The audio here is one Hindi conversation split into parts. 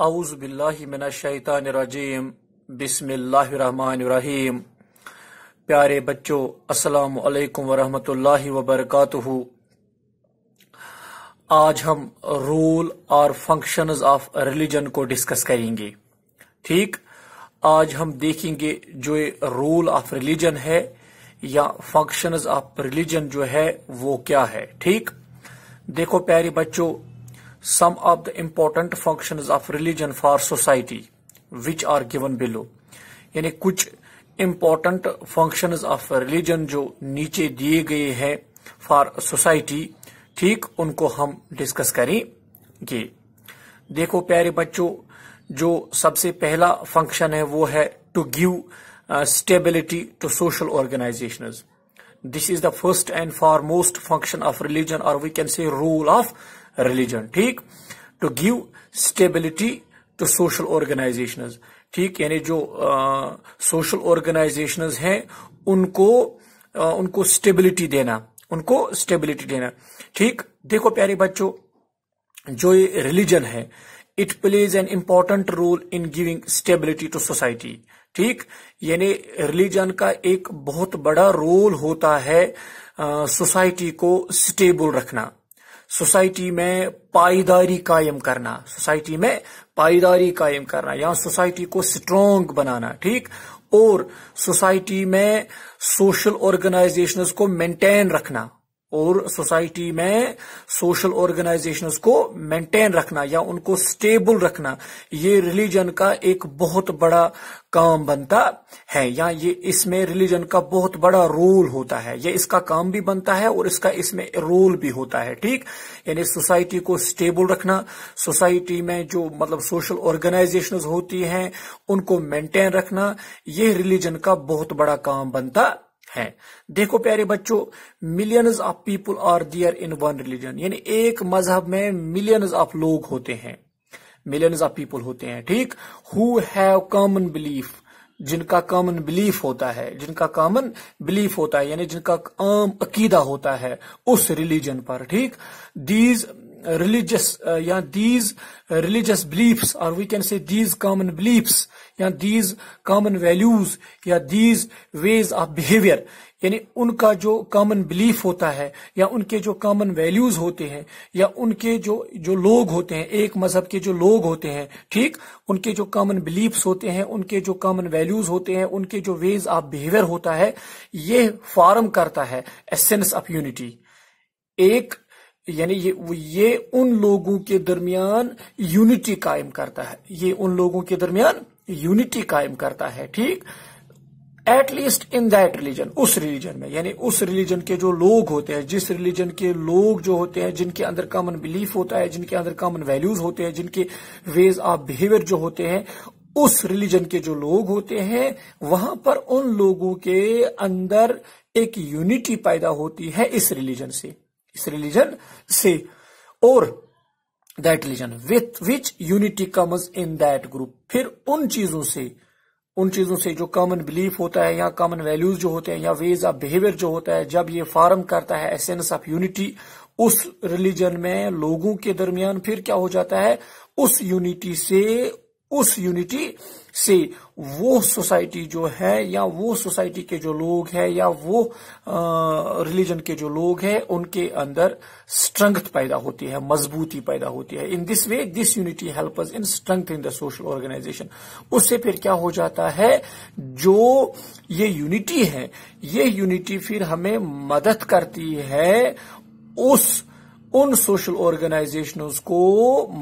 आउज़बिल्लिमिनशैतानरजीम बिसमीम प्यारे बच्चों अस्सलाम वालेकुम वरहमतुल्लाहि वबरकातुहू आज हम रूल और फंक्शंस ऑफ रिलीजन को डिस्कस करेंगे ठीक आज हम देखेंगे जो रूल ऑफ रिलीजन है या फंक्शंस ऑफ रिलीजन जो है वो क्या है ठीक देखो प्यारे बच्चों some of the important functions of religion for society which are given below yani kuch important functions of religion jo niche diye gaye hai for society theek unko hum discuss करेंगे dekho pyare bachcho jo sabse pehla function hai wo hai to give uh, stability to social organizations this is the first and foremost function of religion or we can say role of religion ठीक to give stability to social organisation ठीक यानी जो सोशल uh, ऑर्गेनाइजेशंस हैं उनको uh, उनको स्टेबिलिटी देना उनको स्टेबिलिटी देना ठीक देखो प्यारे बच्चों जो ये रिलीजन है it plays an important role in giving stability to society ठीक यानी रिलीजन का एक बहुत बड़ा रोल होता है सोसाइटी को स्टेबल रखना सोसाइटी में पायदारी कायम करना सोसाइटी में पायदारी कायम करना या सोसाइटी को स्ट्रोंग बनाना ठीक और सोसाइटी में सोशल ऑर्गेनाइजेशंस को मेंटेन रखना और सोसाइटी में सोशल ऑर्गेनाइजेशन को मेंटेन रखना या उनको स्टेबल रखना ये रिलीजन का एक बहुत बड़ा काम बनता है या ये इसमें रिलीजन का बहुत बड़ा रोल होता है ये इसका काम भी बनता है और इसका इसमें रोल भी होता है ठीक यानी सोसाइटी को स्टेबल रखना सोसाइटी में जो मतलब सोशल ऑर्गेनाइजेशन होती हैं उनको मेंटेन रखना ये रिलीजन का बहुत बड़ा काम बनता है देखो प्यारे बच्चों millions of people are there in one religion यानी एक मजहब में मिलियंस ऑफ लोग होते हैं मिलियंस ऑफ पीपल होते हैं ठीक हु हैव कॉमन बिलीफ जिनका कॉमन बिलीफ होता है जिनका कॉमन बिलीफ होता है यानी जिनका आम अकीदा होता है उस रिलीजन पर ठीक these religious uh, yeah, these religious beliefs or we can say these common beliefs या दीज कॉमन वैल्यूज या दीज वेज ऑफ बिहेवियर यानी उनका जो कॉमन बिलीफ होता है या उनके जो कॉमन वैल्यूज होते हैं या उनके जो जो लोग होते हैं एक मजहब के जो लोग होते हैं ठीक उनके जो कॉमन बिलीफ्स होते हैं उनके जो कॉमन वैल्यूज होते हैं उनके जो वेज ऑफ बिहेवियर होता है ये फॉर्म करता है एसेंस ऑफ यूनिटी एक यानी ये ये उन लोगों के दरमियान यूनिटी कायम करता है ये उन लोगों के दरमियान यूनिटी कायम करता है ठीक एटलीस्ट इन दैट रिलीजन उस रिलीजन में यानी उस रिलीजन के जो लोग होते हैं जिस रिलीजन के लोग जो होते हैं जिनके अंदर कॉमन बिलीफ होता है जिनके अंदर कॉमन वैल्यूज होते हैं जिनके वेज ऑफ बिहेवियर जो होते हैं उस रिलीजन के जो लोग होते हैं वहां पर उन लोगों के अंदर एक यूनिटी पैदा होती है इस रिलीजन से इस रिलीजन से और that religion with which unity comes in that group फिर उन चीजों से उन चीजों से जो कॉमन बिलीफ होता है या कॉमन वैल्यूज जो होते हैं या वेज ऑफ बिहेवियर जो होता है जब ये फार्म करता है एसेंस ऑफ यूनिटी उस रिलीजन में लोगों के दरमियान फिर क्या हो जाता है उस यूनिटी से उस यूनिटी से वो सोसाइटी जो है या वो सोसाइटी के जो लोग हैं या वो रिलीजन के जो लोग हैं उनके अंदर स्ट्रेंथ पैदा होती है मजबूती पैदा होती है in this way this unity helpers in strength in the social organisation उससे फिर क्या हो जाता है जो ये यूनिटी है ये यूनिटी फिर हमें मदद करती है उस उन सोशल ऑर्गेनाइजेशनों को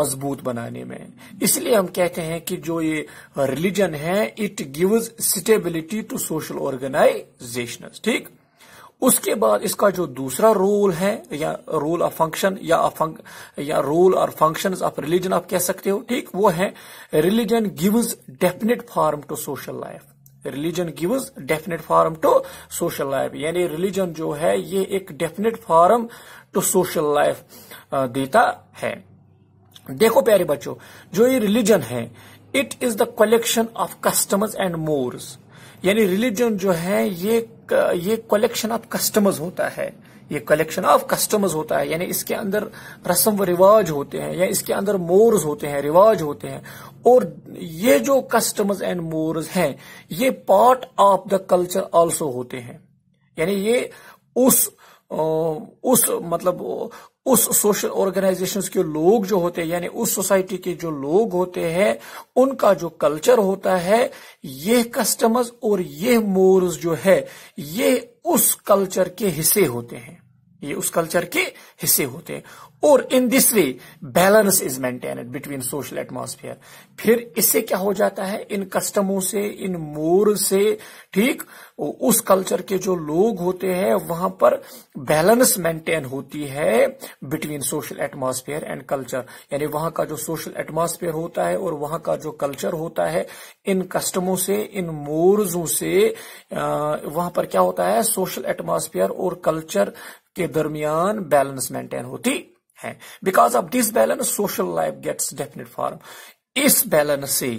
मजबूत बनाने में इसलिए हम कहते हैं कि जो ये रिलीजन है it gives stability to social organisation ठीक उसके बाद इसका जो दूसरा रोल है या रोल ऑफ फंक्शन या फंक, या रोल और फंक्शन ऑफ रिलीजन आप कह सकते हो ठीक वो है religion gives definite form to social life religion gives definite form to social life यानी रिलीजन जो है ये एक definite form to social life देता है देखो प्यारे बच्चों जो ये रिलीजन है it is the collection of customers and mores यानी रिलीजन जो है ये ये कलेक्शन ऑफ कस्टमर्स होता है ये कलेक्शन ऑफ कस्टमर्स होता है यानी इसके अंदर रस्म व रिवाज होते हैं या इसके अंदर मोर्स होते हैं रिवाज होते हैं और ये जो कस्टमर्स एंड मोर्स हैं ये part of the culture also होते हैं यानी ये उस उस मतलब उस सोशल ऑर्गेनाइजेशन के लोग जो होते हैं यानी उस सोसाइटी के जो लोग होते हैं उनका जो कल्चर होता है ये कस्टमर्स और ये मोर्स जो है ये उस कल्चर के हिस्से होते हैं ये उस कल्चर के हिस्से होते हैं और in this way balance is maintain between social atmosphere फिर इससे क्या हो जाता है इन कस्टमों से इन मोर से ठीक उस कल्चर के जो लोग होते हैं वहां पर बैलेंस मेंटेन होती है between social atmosphere and culture यानी वहां का जो सोशल एटमोसफियर होता है और वहां का जो कल्चर होता है इन कस्टमों से इन मोर्जों से वहां पर क्या होता है सोशल एटमोसफियर और कल्चर के दरमियान बैलेंस मेंटेन होती है because of this balance social life gets definite form इस बैलेंस से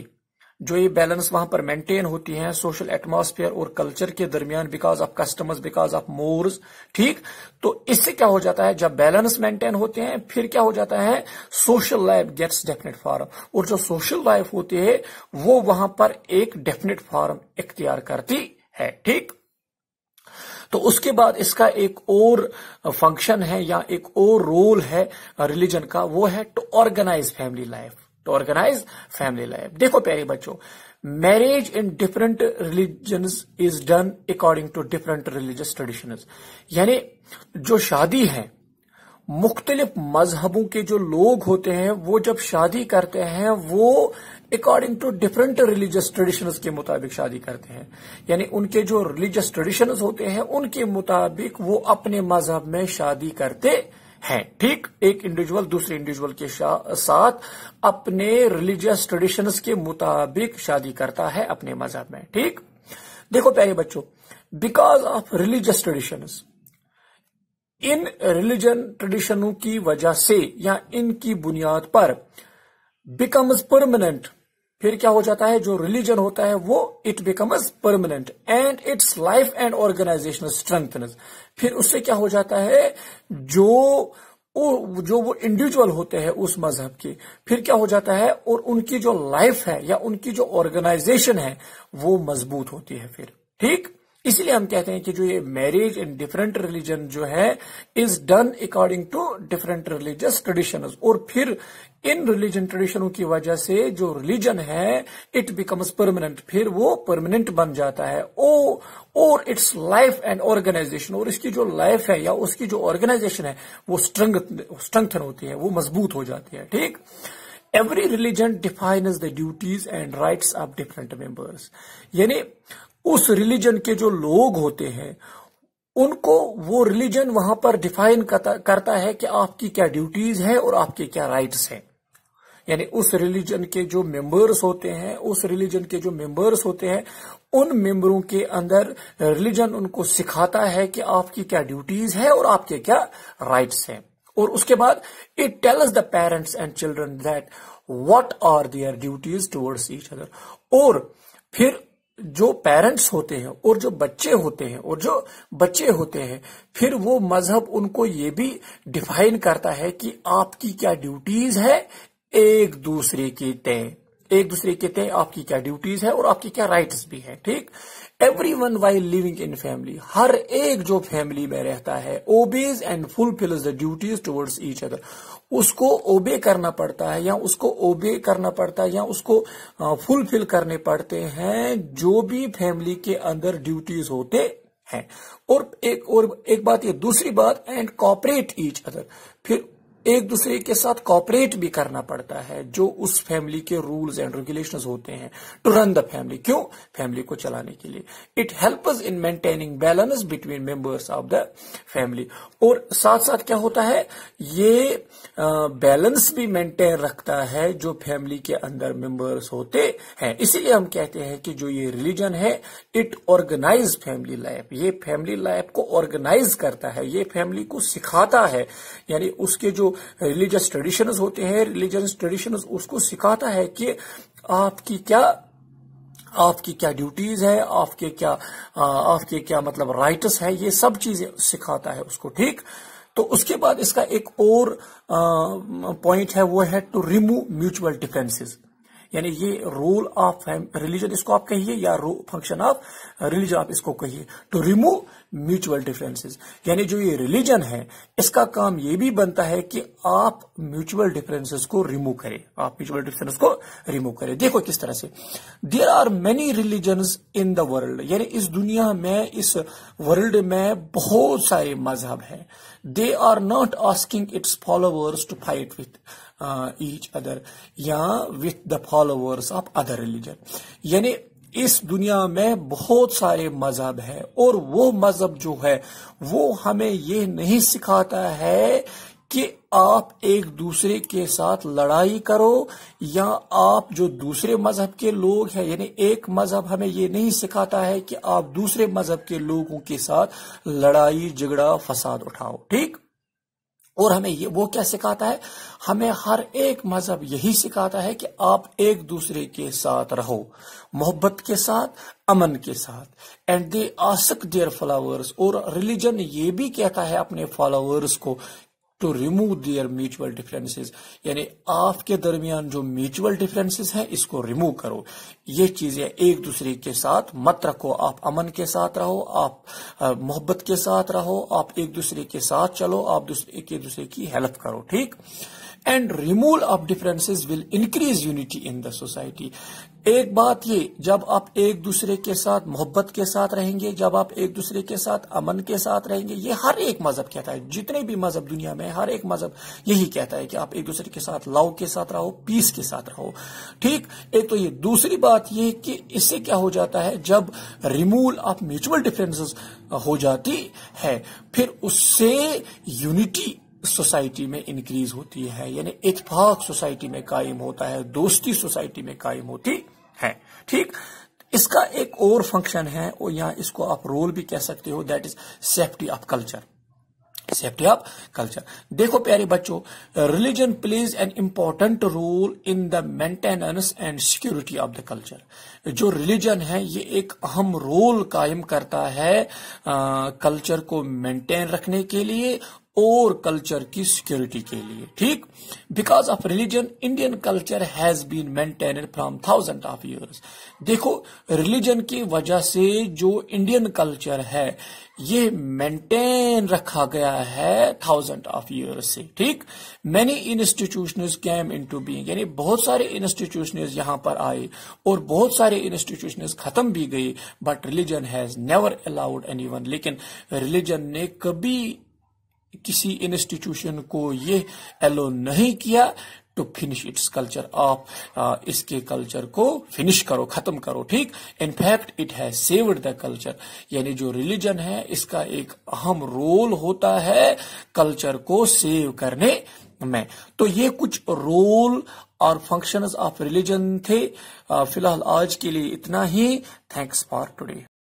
जो ये बैलेंस वहां पर मेंटेन होती है सोशल एटमोस्फेयर और कल्चर के दरमियान because of customers because of mores ठीक तो इससे क्या हो जाता है जब बैलेंस मेंटेन होते हैं फिर क्या हो जाता है social life gets definite form और जो सोशल लाइफ होती है वो वहां पर एक डेफिनेट फॉर्म इख्तियार करती है ठीक तो उसके बाद इसका एक और फंक्शन है या एक और रोल है रिलीजन का वो है to organise family life to organise family life देखो प्यारे बच्चों marriage in different religion is done according to different religious tradition यानी जो शादी है मुख्तलिफ मजहबों के जो लोग होते हैं वो जब शादी करते हैं वो according to different religious tradition के मुताबिक शादी करते हैं यानी उनके जो रिलीजियस ट्रेडिशन होते हैं उनके मुताबिक वो अपने मजहब में शादी करते हैं ठीक एक इंडिविजुअल दूसरे इंडिविजुअल के साथ अपने रिलीजियस ट्रेडिशंस के मुताबिक शादी करता है अपने मजहब में ठीक देखो प्यारे बच्चों because of religious tradition in religion ट्रेडिशनों की वजह से या इनकी बुनियाद पर बिकम्स परमानेंट फिर क्या हो जाता है जो रिलीजन होता है वो it becomes permanent and its life and organisational strength फिर उससे क्या हो जाता है जो वो जो वो इंडिविजुअल होते हैं उस मजहब के फिर क्या हो जाता है और उनकी जो लाइफ है या उनकी जो ऑर्गेनाइजेशन है वो मजबूत होती है फिर ठीक इसलिए हम कहते हैं कि जो ये मैरिज इन डिफरेंट रिलीजन जो है is done according to different religious tradition और फिर इन रिलीजन ट्रेडिशनों की वजह से जो रिलीजन है इट बिकम्स परमानेंट फिर वो परमानेंट बन जाता है ओ और इट्स लाइफ एंड ऑर्गेनाइजेशन और इसकी जो लाइफ है या उसकी जो ऑर्गेनाइजेशन है वो स्ट्रेंथन होती है वो मजबूत हो जाती है ठीक every religion define the duties and rights of different members यानी उस रिलीजन के जो लोग होते हैं उनको वो रिलीजन वहां पर डिफाइन करता है कि आपकी क्या ड्यूटीज है और आपके क्या राइट्स हैं यानी उस रिलीजन के जो मेंबर्स होते हैं उस रिलीजन के जो मेंबर्स होते हैं उन मेंबरों के अंदर रिलीजन उनको सिखाता है कि आपकी क्या ड्यूटीज है और आपके क्या राइट्स हैं और उसके बाद it tells the parents and children that what are their duties towards each other और फिर जो पेरेंट्स होते हैं और जो बच्चे होते हैं और जो बच्चे होते हैं फिर वो मजहब उनको ये भी डिफाइन करता है कि आपकी क्या ड्यूटीज है एक दूसरे के तय एक दूसरे के तय आपकी क्या ड्यूटीज है और आपकी क्या राइट्स भी है ठीक every one why living in family हर एक जो फैमिली में रहता है obeys and fulfils the duties towards each other उसको ओबे करना पड़ता है या उसको ओबे करना पड़ता है या उसको फुलफिल करने पड़ते हैं जो भी फैमिली के अंदर ड्यूटीज होते हैं और एक और एक बात ये दूसरी बात एंड कॉपरेट ईच अदर फिर एक दूसरे के साथ कॉपरेट भी करना पड़ता है जो उस फैमिली के रूल्स एंड रेगुलेशंस होते हैं टू रन द फैमिली क्यों फैमिली को चलाने के लिए it help in maintaining balance between members of the family और साथ साथ क्या होता है ये बैलेंस भी मेंटेन रखता है जो फैमिली के अंदर मेंबर्स होते हैं इसीलिए हम कहते हैं कि जो ये रिलीजन है इट ऑर्गेनाइज फैमिली लाइफ ये फैमिली लाइफ को ऑर्गेनाइज करता है ये फैमिली को सिखाता है यानी उसके जो रिलीजियस ट्रेडिशन होते हैं रिलीजियस ट्रेडिशन उसको सिखाता है कि आपकी क्या आपकी क्या ड्यूटीज है आपके क्या आपके क्या मतलब राइट्स है ये सब चीजें सिखाता है उसको ठीक तो उसके बाद इसका एक और पॉइंट है वो है टू रिमूव म्यूचुअल डिफेंसेस यानी ये रोल ऑफ रिलीजन इसको आप कहिए या फंक्शन ऑफ रिलीजन आप इसको कहिए टू रिमूव म्यूचुअल डिफरेंसेस यानी जो ये रिलीजन है इसका काम ये भी बनता है कि आप म्यूचुअल डिफरेंसेस को रिमूव करें आप म्यूचुअल डिफरेंस को रिमूव करें देखो किस तरह से there are many religion in the world यानी इस दुनिया में इस वर्ल्ड में बहुत सारे मजहब हैं they are not asking its followers to fight with each other या with the followers of other religion यानी इस दुनिया में बहुत सारे मजहब हैं और वो मजहब जो है वो हमें ये नहीं सिखाता है कि आप एक दूसरे के साथ लड़ाई करो या आप जो दूसरे मजहब के लोग हैं यानी एक मजहब हमें ये नहीं सिखाता है कि आप दूसरे मजहब के लोगों के साथ लड़ाई झगड़ा फसाद उठाओ ठीक और हमें ये वो क्या सिखाता है हमें हर एक मजहब यही सिखाता है कि आप एक दूसरे के साथ रहो मोहब्बत के साथ अमन के साथ and they ask their followers और रिलीजन ये भी कहता है अपने फॉलोअर्स को to remove their mutual differences यानी आपके दरमियान जो म्यूचुअल डिफरेंसेस हैं इसको रिमूव करो ये चीजें एक दूसरे के साथ मत रखो आप अमन के साथ रहो आप मोहब्बत के साथ रहो आप एक दूसरे के साथ चलो आप एक दूसरे की हेल्प करो ठीक and removal of differences will increase unity in the society एक बात ये जब आप एक दूसरे के साथ मोहब्बत के साथ रहेंगे जब आप एक दूसरे के साथ अमन के साथ रहेंगे ये हर एक मजहब कहता है जितने भी मजहब दुनिया में हर एक मजहब यही कहता है कि आप एक दूसरे के साथ लव के साथ रहो पीस के साथ रहो ठीक एक तो ये दूसरी बात ये कि इससे क्या हो जाता है जब रिमूवल ऑफ म्यूचुअल डिफरेंसेस हो जाती है फिर उससे यूनिटी सोसाइटी में इंक्रीज होती है यानी इतफाक सोसाइटी में कायम होता है दोस्ती सोसाइटी में कायम होती ठीक इसका एक और फंक्शन है और यहां इसको आप रोल भी कह सकते हो that is safety of culture safety of culture देखो प्यारे बच्चों religion plays an important role in the maintenance and security of the culture जो रिलीजन है ये एक अहम रोल कायम करता है कल्चर को मेंटेन रखने के लिए और कल्चर की सिक्योरिटी के लिए ठीक because of religion Indian culture has been maintain from thousand of years देखो रिलीजन की वजह से जो इंडियन कल्चर है ये मेंटेन रखा गया है थाउजेंड ऑफ ईयर्स से ठीक many institution came into being यानी बहुत सारे इंस्टीट्यूशन यहां पर आए और बहुत सारे इंस्टीट्यूशन खत्म भी गए but religion has never allowed any लेकिन रिलीजन ने कभी किसी इंस्टीट्यूशन को ये एलो नहीं किया टू फिनिश इट्स कल्चर आप इसके कल्चर को फिनिश करो खत्म करो ठीक in fact it has saved the culture यानी जो रिलीजन है इसका एक अहम रोल होता है कल्चर को सेव करने में तो ये कुछ रोल और फंक्शंस ऑफ रिलीजन थे फिलहाल आज के लिए इतना ही थैंक्स फॉर टुडे